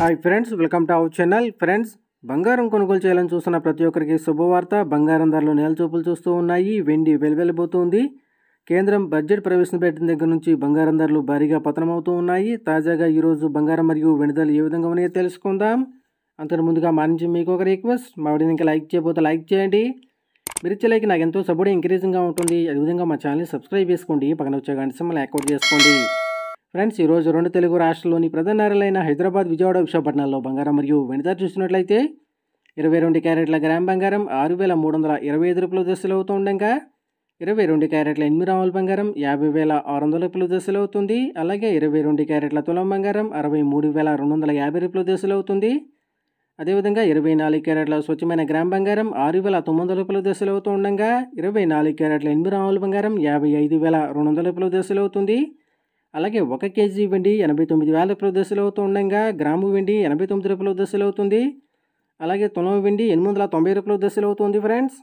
hi friends welcome to our channel friends బంగారం కొనుగోలు చేయాలని చూస్తున్న ప్రతి ఒక్కరికి శుభవార్త బంగారం ధరలు నేలచూపులు చూస్తూ ఉన్నాయి వెండి వెలువెళ్ళబోతోంది కేంద్రం బడ్జెట్ ప్రవేశపెట్టిన దగ్గర నుంచి బంగారం ధరలు భారీగా పతనమవుతూ ఉన్నాయి తాజాగా ఈరోజు బంగారం మరియు వెండి ధరలు ఏ విధంగా ఉన్నాయో తెలుసుకుందాం అంతకు ముందుగా మానించి మీకు ఒక రిక్వెస్ట్ మా వీడియోని ఇంకా లైక్ చేయబోతే లైక్ చేయండి మీరు ఇచ్చేలాకి నాకు ఎంతో సపోర్ట్ ఎంకరేజింగ్గా ఉంటుంది అదేవిధంగా మా ఛానల్ని సబ్స్క్రైబ్ చేసుకోండి పక్కన వచ్చే గంట సమ్మల్ని యాక్అౌట్ చేసుకోండి ఫ్రెండ్స్ ఈరోజు రెండు తెలుగు రాష్ట్రాల్లోని ప్రధాన నగరాలైన హైదరాబాద్ విజయవాడ విశాఖపట్నంలో బంగారం మరియు వెనుద చూసినట్లయితే ఇరవై రెండు క్యారెట్ల గ్రామ్ బంగారం ఆరు వేల మూడు వందల ఇరవై ఐదు రూపాయల దశలు అవుతుండగా ఇరవై రెండు క్యారెట్ల ఎనిమిది రామల బంగారం యాభై వేల ఆరు వందల రూపాయల దశలు అవుతుంది అలాగే ఇరవై రెండు క్యారెట్ల తులం బంగారం అరవై మూడు వేల రెండు వందల యాభై రూపాయల దశలు అవుతుంది అదేవిధంగా ఇరవై నాలుగు క్యారెట్ల స్వచ్ఛమైన గ్రామ్ బంగారం ఆరు వేల తొమ్మిది వందల రూపాయల దశలు అవుతుండగా ఇరవై నాలుగు క్యారెట్ల ఎనిమిది రామల బంగారం యాభై ఐదు వేల రెండు వందల రూపాయల దశలు అవుతుంది అలాగే ఒక కేజీ వెండి ఎనభై తొమ్మిది వేల రూపాయల దశలు ఉండగా గ్రాము వెండి ఎనభై తొమ్మిది రూపాయల దశలు అవుతుంది అలాగే తొలవ వెండి ఎనిమిది వందల తొంభై రూపాయల దశలు అవుతుంది ఫ్రెండ్స్